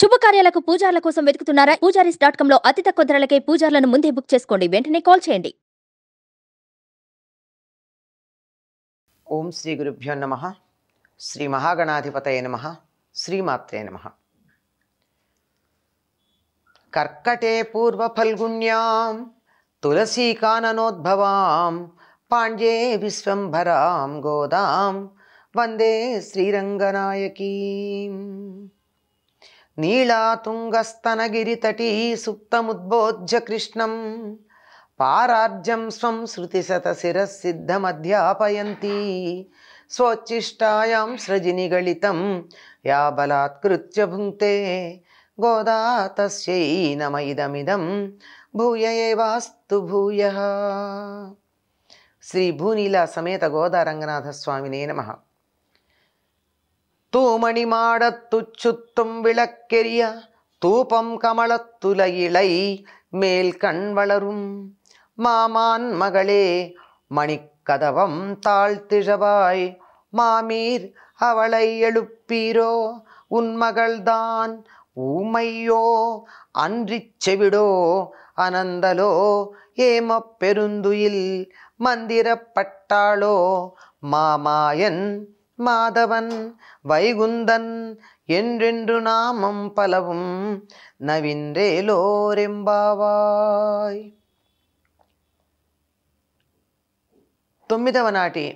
శుభకార్యాలకు పూజార్ల కోసం వెతుకుతున్నారా Poojaris dot com లో అతి తక్కువ ధరలకే పూజార్లను ముందే బుక్ చేసుకోండి వెంటనే కాల్ చేయండి ఓం శ్రీ గురుభ్యో నమ శ్రీ మహాగణాధిపతయ నమ శ్రీమాత్రే నమ కర్కటే పూర్వ ఫల్గుణ్యాం తులసీకాననోద్భవాం పాండ్యే విశ్వంభరాం గోదాం వందే శ్రీరంగనాయకీ నీళాతుంగస్తనగిరితటీ సుప్తముద్బోధ్య కృష్ణం పారార్జం స్వం శృతిశతశిరసిద్ధమధ్యాపయంతి స్వోచ్చిష్టాయాం సృజినిగళితం యా బలాత్కృత్య భుంక్తే గోదాతస్యై తస్యై నమ ఇదమిదం భూయ ఏవాస్తు భూయ శ్రీ భూనీల సమేత గోదా రంగనాథ నమ தூமணி மாடத்துச் சுத்தும் விளக்கெரிய தூபம் கமலத்துல இலை மேல் கண் வளரும் மாமான் மகளே மணிக்கதவம் தாழ்த்திழவாய் மாமீர் அவளை எழுப்பீரோ உன்மகள்தான் ஊமையோ அன்றி செவிடோ அனந்தலோ ஏம பெருந்துயில் மந்திரப்பட்டாளோ மாமாயன் మాధవన్ వైగుందన్ ఎండ్రెండు నామం పలవం பலவும் లోరెంబావాయ్ తొమ్మిదవ నాటి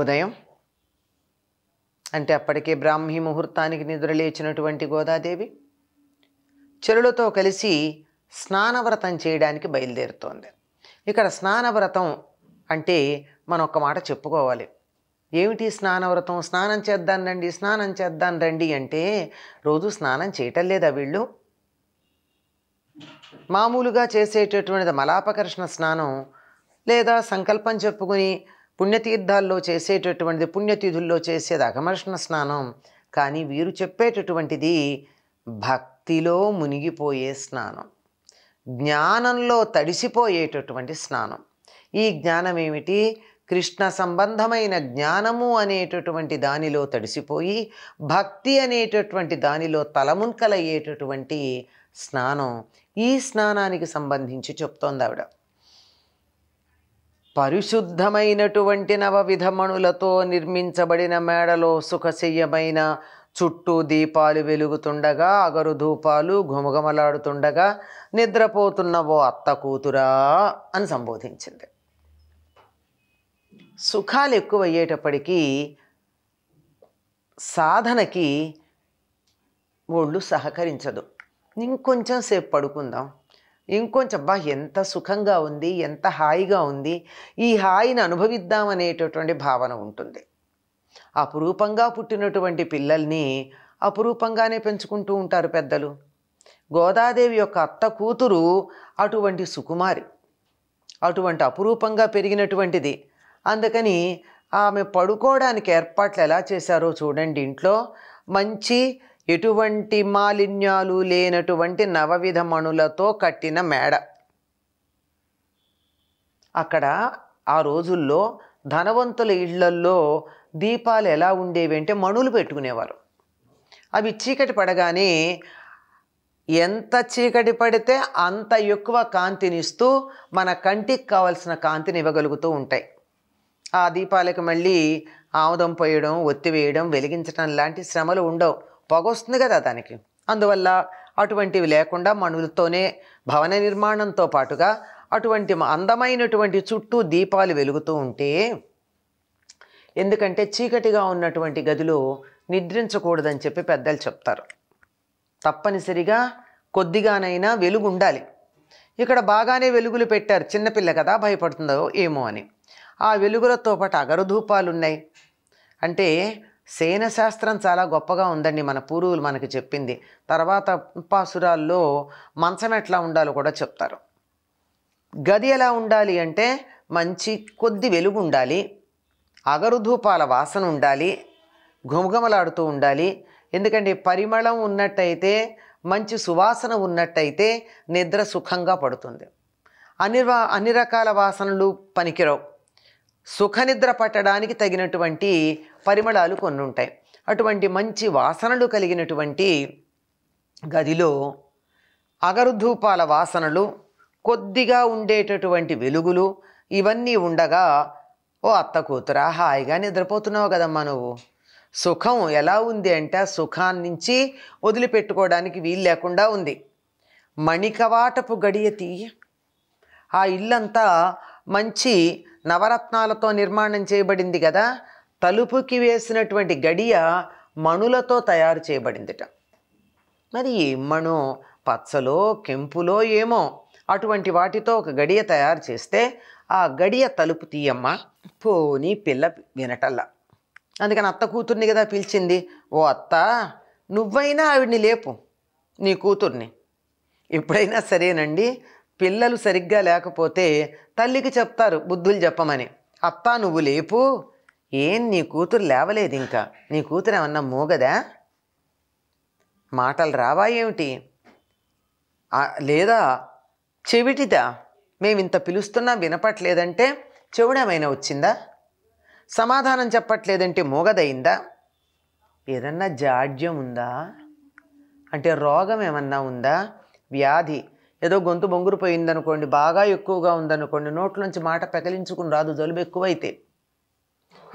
ఉదయం అంటే అప్పటికే బ్రాహ్మీ ముహూర్తానికి నిద్రలేచినటువంటి గోదాదేవి చెరులతో కలిసి స్నానవ్రతం చేయడానికి బయలుదేరుతోంది ఇక్కడ స్నానవ్రతం అంటే మనం ఒక మాట చెప్పుకోవాలి ఏమిటి స్నానవ్రతం స్నానం చేద్దాం రండి స్నానం చేద్దాం రండి అంటే రోజు స్నానం చేయటం లేదా వీళ్ళు మామూలుగా చేసేటటువంటిది మలాపకర్షణ స్నానం లేదా సంకల్పం చెప్పుకుని పుణ్యతీర్థాల్లో చేసేటటువంటిది పుణ్యతిథుల్లో చేసేది అఘమర్షణ స్నానం కానీ వీరు చెప్పేటటువంటిది భక్తిలో మునిగిపోయే స్నానం జ్ఞానంలో తడిసిపోయేటటువంటి స్నానం ఈ జ్ఞానం ఏమిటి కృష్ణ సంబంధమైన జ్ఞానము అనేటటువంటి దానిలో తడిసిపోయి భక్తి అనేటటువంటి దానిలో తలముంకలయ్యేటటువంటి స్నానం ఈ స్నానానికి సంబంధించి చెప్తోంది ఆవిడ పరిశుద్ధమైనటువంటి నవవిధమణులతో నిర్మించబడిన మేడలో సుఖశయ్యమైన చుట్టూ దీపాలు వెలుగుతుండగా అగరు ధూపాలు ఘుమఘుమలాడుతుండగా నిద్రపోతున్న ఓ అత్త కూతురా అని సంబోధించింది సుఖాలు ఎక్కువయ్యేటప్పటికీ సాధనకి ఒళ్ళు సహకరించదు ఇంకొంచెం సేపు పడుకుందాం ఇంకొంచెం అబ్బా ఎంత సుఖంగా ఉంది ఎంత హాయిగా ఉంది ఈ హాయిని అనుభవిద్దామనేటటువంటి భావన ఉంటుంది అపురూపంగా పుట్టినటువంటి పిల్లల్ని అపురూపంగానే పెంచుకుంటూ ఉంటారు పెద్దలు గోదాదేవి యొక్క అత్త కూతురు అటువంటి సుకుమారి అటువంటి అపురూపంగా పెరిగినటువంటిది అందుకని ఆమె పడుకోవడానికి ఏర్పాట్లు ఎలా చేశారో చూడండి ఇంట్లో మంచి ఎటువంటి మాలిన్యాలు లేనటువంటి నవవిధ మణులతో కట్టిన మేడ అక్కడ ఆ రోజుల్లో ధనవంతుల ఇళ్లల్లో దీపాలు ఎలా ఉండేవి అంటే మణులు పెట్టుకునేవారు అవి చీకటి పడగానే ఎంత చీకటి పడితే అంత ఎక్కువ కాంతినిస్తూ మన కంటికి కావలసిన కాంతిని ఇవ్వగలుగుతూ ఉంటాయి ఆ దీపాలకు మళ్ళీ ఆముదం పోయడం ఒత్తివేయడం వెలిగించడం లాంటి శ్రమలు ఉండవు పొగొస్తుంది కదా దానికి అందువల్ల అటువంటివి లేకుండా మనులతోనే భవన నిర్మాణంతో పాటుగా అటువంటి అందమైనటువంటి చుట్టూ దీపాలు వెలుగుతూ ఉంటే ఎందుకంటే చీకటిగా ఉన్నటువంటి గదిలో నిద్రించకూడదని చెప్పి పెద్దలు చెప్తారు తప్పనిసరిగా కొద్దిగానైనా వెలుగు ఉండాలి ఇక్కడ బాగానే వెలుగులు పెట్టారు చిన్నపిల్ల కదా భయపడుతుందో ఏమో అని ఆ వెలుగులతో పాటు అగరధూపాలు ఉన్నాయి అంటే సేన శాస్త్రం చాలా గొప్పగా ఉందండి మన పూర్వులు మనకి చెప్పింది తర్వాత పాసురాల్లో మంచం ఎట్లా ఉండాలో కూడా చెప్తారు గది ఎలా ఉండాలి అంటే మంచి కొద్ది వెలుగు ఉండాలి అగరుధూపాల వాసన ఉండాలి ఘుమఘుమలాడుతూ ఉండాలి ఎందుకంటే పరిమళం ఉన్నట్టయితే మంచి సువాసన ఉన్నట్టయితే నిద్ర సుఖంగా పడుతుంది అన్ని అన్ని రకాల వాసనలు పనికిరావు సుఖనిద్ర పట్టడానికి తగినటువంటి పరిమళాలు కొన్ని ఉంటాయి అటువంటి మంచి వాసనలు కలిగినటువంటి గదిలో అగరుధూపాల వాసనలు కొద్దిగా ఉండేటటువంటి వెలుగులు ఇవన్నీ ఉండగా ఓ అత్త కూతురా హాయిగా నిద్రపోతున్నావు కదమ్మా నువ్వు సుఖం ఎలా ఉంది అంటే సుఖాన్నించి వదిలిపెట్టుకోవడానికి వీలు లేకుండా ఉంది మణికవాటపు గడియ తీయ ఆ ఇల్లంతా మంచి నవరత్నాలతో నిర్మాణం చేయబడింది కదా తలుపుకి వేసినటువంటి గడియ మణులతో తయారు చేయబడిందిట మరి మణు పచ్చలో కెంపులో ఏమో అటువంటి వాటితో ఒక గడియ తయారు చేస్తే ఆ గడియ తలుపు తీయమ్మ పోని పిల్ల వినటల్లా అందుకని అత్త కూతుర్ని కదా పిలిచింది ఓ అత్త నువ్వైనా ఆవిడ్ని లేపు నీ కూతుర్ని ఎప్పుడైనా సరేనండి పిల్లలు సరిగ్గా లేకపోతే తల్లికి చెప్తారు బుద్ధులు చెప్పమని అత్తా నువ్వు లేపు ఏం నీ కూతురు లేవలేదు ఇంకా నీ కూతురు ఏమన్నా మూగదా మాటలు రావా ఏమిటి లేదా చెవిటిదా మేమింత పిలుస్తున్నా వినపట్లేదంటే చెవుడేమైనా వచ్చిందా సమాధానం చెప్పట్లేదంటే మూగదయిందా ఏదన్నా జాడ్యం ఉందా అంటే రోగం ఏమన్నా ఉందా వ్యాధి ఏదో గొంతు బొంగురుపోయిందనుకోండి బాగా ఎక్కువగా ఉందనుకోండి నోట్లోంచి మాట పెకలించుకుని రాదు జలుబు ఎక్కువైతే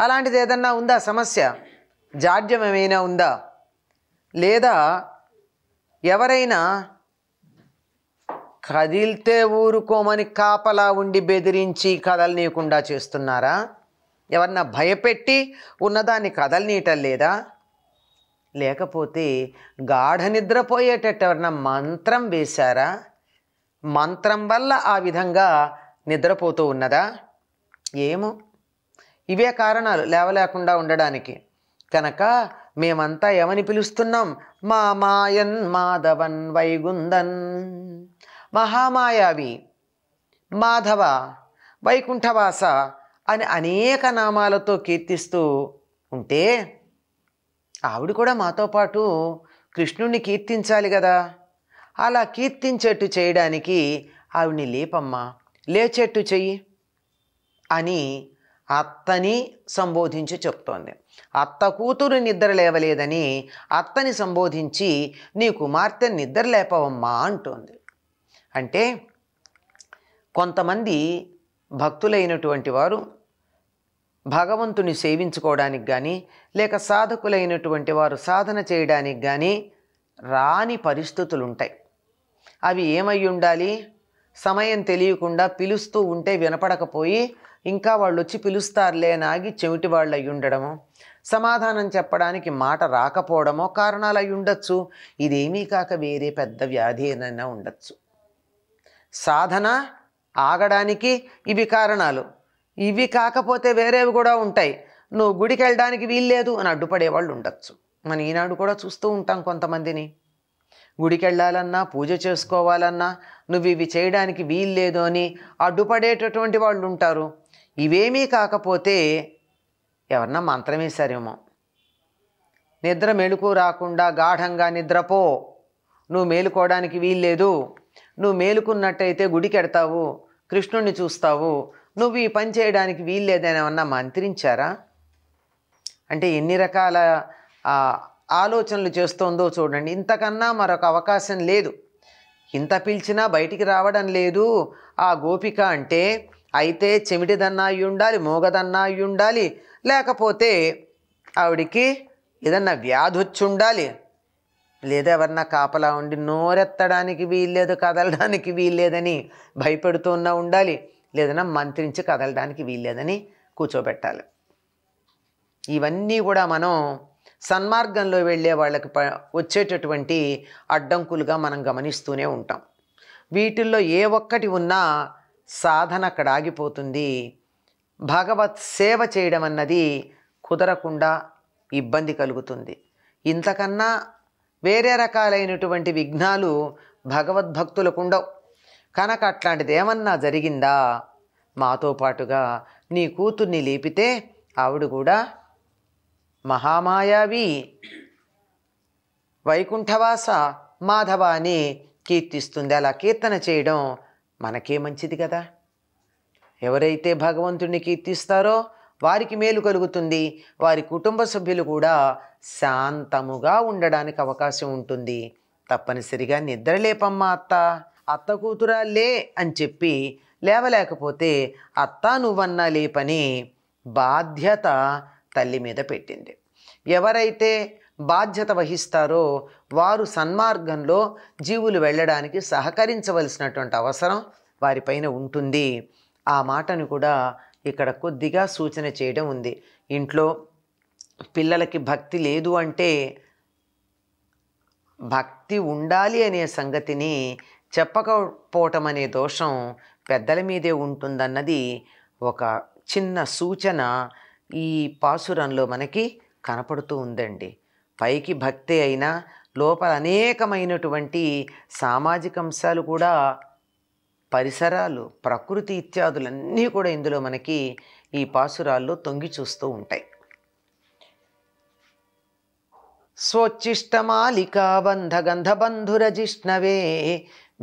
అలాంటిది ఏదన్నా ఉందా సమస్య జాడ్యం ఏమైనా ఉందా లేదా ఎవరైనా కదిలితే ఊరుకోమని కాపలా ఉండి బెదిరించి కదలనీయకుండా చేస్తున్నారా ఎవరన్నా భయపెట్టి ఉన్నదాన్ని కదలనీయటం లేదా లేకపోతే గాఢ నిద్రపోయేటట్టు ఎవరన్నా మంత్రం వేశారా మంత్రం వల్ల ఆ విధంగా నిద్రపోతూ ఉన్నదా ఏమో ఇవే కారణాలు లేవలేకుండా ఉండడానికి కనుక మేమంతా ఏమని పిలుస్తున్నాం మా మాయన్ మాధవన్ వైగుందన్ మహామాయావి మాధవ వైకుంఠవాస అని అనేక నామాలతో కీర్తిస్తూ ఉంటే ఆవిడ కూడా మాతో పాటు కృష్ణుణ్ణి కీర్తించాలి కదా అలా కీర్తించేట్టు చేయడానికి ఆవిడ్ని లేపమ్మా లేచేట్టు చెయ్యి అని అత్తని సంబోధించి చెప్తోంది అత్త కూతురు నిద్ర లేవలేదని అత్తని సంబోధించి నీ కుమార్తె నిద్ర లేపవమ్మా అంటోంది అంటే కొంతమంది భక్తులైనటువంటి వారు భగవంతుని సేవించుకోవడానికి కానీ లేక సాధకులైనటువంటి వారు సాధన చేయడానికి కానీ రాని పరిస్థితులు ఉంటాయి అవి ఏమై ఉండాలి సమయం తెలియకుండా పిలుస్తూ ఉంటే వినపడకపోయి ఇంకా వాళ్ళు వచ్చి పిలుస్తారులే నాగి చెవిటి వాళ్ళు అయి ఉండడము సమాధానం చెప్పడానికి మాట రాకపోవడమో కారణాలు అయి ఉండొచ్చు ఇదేమీ కాక వేరే పెద్ద వ్యాధి ఏదైనా ఉండొచ్చు సాధన ఆగడానికి ఇవి కారణాలు ఇవి కాకపోతే వేరేవి కూడా ఉంటాయి నువ్వు గుడికి వెళ్ళడానికి వీల్లేదు అని అడ్డుపడేవాళ్ళు ఉండొచ్చు మన ఈనాడు కూడా చూస్తూ ఉంటాం కొంతమందిని గుడికెళ్ళాలన్నా పూజ చేసుకోవాలన్నా నువ్వు ఇవి చేయడానికి వీల్లేదు అని అడ్డుపడేటటువంటి వాళ్ళు ఉంటారు ఇవేమీ కాకపోతే ఎవరన్నా మంత్రమే సరేమో నిద్ర మెలకు రాకుండా గాఢంగా నిద్రపో నువ్వు మేలుకోవడానికి వీల్లేదు నువ్వు మేలుకున్నట్టయితే గుడికెడతావు కృష్ణుణ్ణి చూస్తావు నువ్వు ఈ పని చేయడానికి వీల్లేదని ఏమన్నా మంత్రించారా అంటే ఎన్ని రకాల ఆలోచనలు చేస్తోందో చూడండి ఇంతకన్నా మరొక అవకాశం లేదు ఇంత పిలిచినా బయటికి రావడం లేదు ఆ గోపిక అంటే అయితే చెమిటిదన్నా అయి ఉండాలి మోగదన్నా అయి ఉండాలి లేకపోతే ఆవిడికి ఏదన్నా వ్యాధి వచ్చి ఉండాలి లేదా ఎవరన్నా కాపలా ఉండి నోరెత్తడానికి వీల్లేదు కదలడానికి వీల్లేదని భయపెడుతున్నా ఉండాలి లేదన్నా మంత్రించి కదలడానికి వీల్లేదని కూర్చోబెట్టాలి ఇవన్నీ కూడా మనం సన్మార్గంలో వెళ్ళే వాళ్ళకి ప వచ్చేటటువంటి అడ్డంకులుగా మనం గమనిస్తూనే ఉంటాం వీటిల్లో ఏ ఒక్కటి ఉన్నా సాధన అక్కడ ఆగిపోతుంది భగవత్ సేవ చేయడం అన్నది కుదరకుండా ఇబ్బంది కలుగుతుంది ఇంతకన్నా వేరే రకాలైనటువంటి విఘ్నాలు భగవద్భక్తులకు ఉండవు కనుక అట్లాంటిది ఏమన్నా జరిగిందా మాతో పాటుగా నీ కూతుర్ని లేపితే ఆవిడ కూడా మహామాయావి వైకుంఠవాస మాధవ అని కీర్తిస్తుంది అలా కీర్తన చేయడం మనకే మంచిది కదా ఎవరైతే భగవంతుడిని కీర్తిస్తారో వారికి మేలు కలుగుతుంది వారి కుటుంబ సభ్యులు కూడా శాంతముగా ఉండడానికి అవకాశం ఉంటుంది తప్పనిసరిగా నిద్రలేపమ్మా అత్త అత్త కూతురా లే అని చెప్పి లేవలేకపోతే అత్త నువ్వన్నా లేపని బాధ్యత తల్లి మీద పెట్టింది ఎవరైతే బాధ్యత వహిస్తారో వారు సన్మార్గంలో జీవులు వెళ్ళడానికి సహకరించవలసినటువంటి అవసరం వారిపైన ఉంటుంది ఆ మాటను కూడా ఇక్కడ కొద్దిగా సూచన చేయడం ఉంది ఇంట్లో పిల్లలకి భక్తి లేదు అంటే భక్తి ఉండాలి అనే సంగతిని చెప్పకపోవటం అనే దోషం పెద్దల మీదే ఉంటుందన్నది ఒక చిన్న సూచన ఈ పాసురంలో మనకి కనపడుతూ ఉందండి పైకి భక్తే అయినా లోపల అనేకమైనటువంటి సామాజిక అంశాలు కూడా పరిసరాలు ప్రకృతి ఇత్యాదులన్నీ కూడా ఇందులో మనకి ఈ పాసురాల్లో తొంగి చూస్తూ ఉంటాయి స్వోచ్చిష్టమాలికాబంధగంధబంధురజిష్ణవే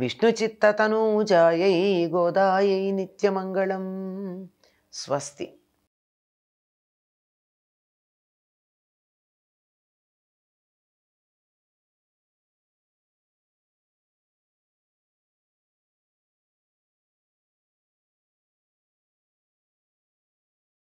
విష్ణుచిత్తనూజాయై గోదాయ నిత్యమంగళం స్వస్తి